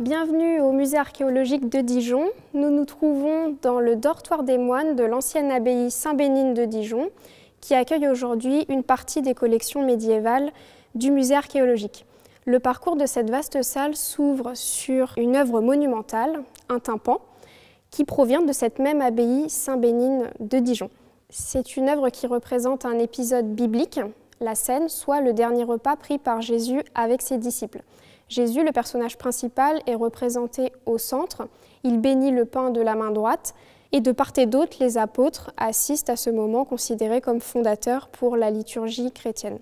Bienvenue au musée archéologique de Dijon. Nous nous trouvons dans le dortoir des moines de l'ancienne abbaye Saint-Bénigne de Dijon, qui accueille aujourd'hui une partie des collections médiévales du musée archéologique. Le parcours de cette vaste salle s'ouvre sur une œuvre monumentale, un tympan, qui provient de cette même abbaye Saint-Bénigne de Dijon. C'est une œuvre qui représente un épisode biblique, la scène, soit le dernier repas pris par Jésus avec ses disciples. Jésus, le personnage principal, est représenté au centre. Il bénit le pain de la main droite. Et de part et d'autre, les apôtres assistent à ce moment considéré comme fondateur pour la liturgie chrétienne.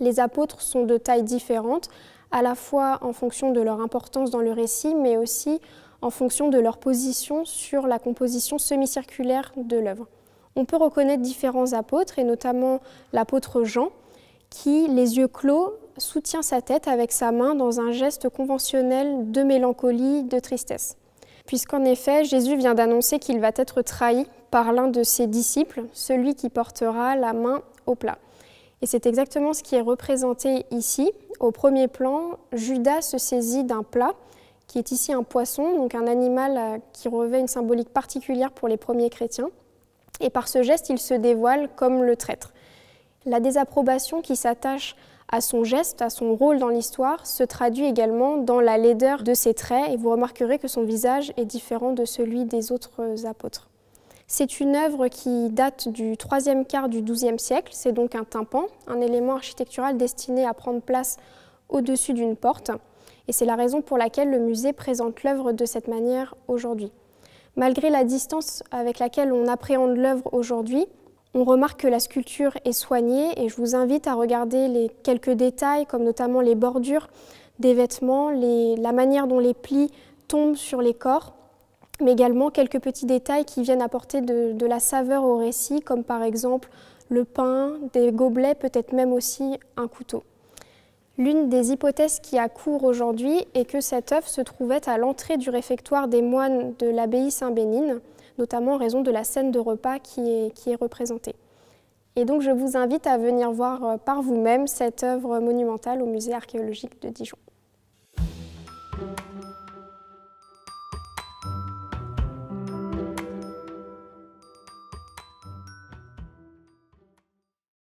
Les apôtres sont de tailles différentes, à la fois en fonction de leur importance dans le récit, mais aussi en fonction de leur position sur la composition semi-circulaire de l'œuvre. On peut reconnaître différents apôtres, et notamment l'apôtre Jean, qui, les yeux clos, soutient sa tête avec sa main dans un geste conventionnel de mélancolie, de tristesse. Puisqu'en effet, Jésus vient d'annoncer qu'il va être trahi par l'un de ses disciples, celui qui portera la main au plat. Et c'est exactement ce qui est représenté ici. Au premier plan, Judas se saisit d'un plat, qui est ici un poisson, donc un animal euh, qui revêt une symbolique particulière pour les premiers chrétiens. Et par ce geste, il se dévoile comme le traître. La désapprobation qui s'attache à son geste, à son rôle dans l'histoire, se traduit également dans la laideur de ses traits et vous remarquerez que son visage est différent de celui des autres apôtres. C'est une œuvre qui date du troisième quart du XIIe siècle, c'est donc un tympan, un élément architectural destiné à prendre place au-dessus d'une porte et c'est la raison pour laquelle le musée présente l'œuvre de cette manière aujourd'hui. Malgré la distance avec laquelle on appréhende l'œuvre aujourd'hui, on remarque que la sculpture est soignée et je vous invite à regarder les quelques détails comme notamment les bordures des vêtements, la manière dont les plis tombent sur les corps, mais également quelques petits détails qui viennent apporter de la saveur au récit comme par exemple le pain, des gobelets, peut-être même aussi un couteau. L'une des hypothèses qui a cours aujourd'hui est que cette œuvre se trouvait à l'entrée du réfectoire des moines de l'abbaye Saint-Bénigne, notamment en raison de la scène de repas qui est, qui est représentée. Et donc je vous invite à venir voir euh, par vous-même cette œuvre monumentale au musée archéologique de Dijon.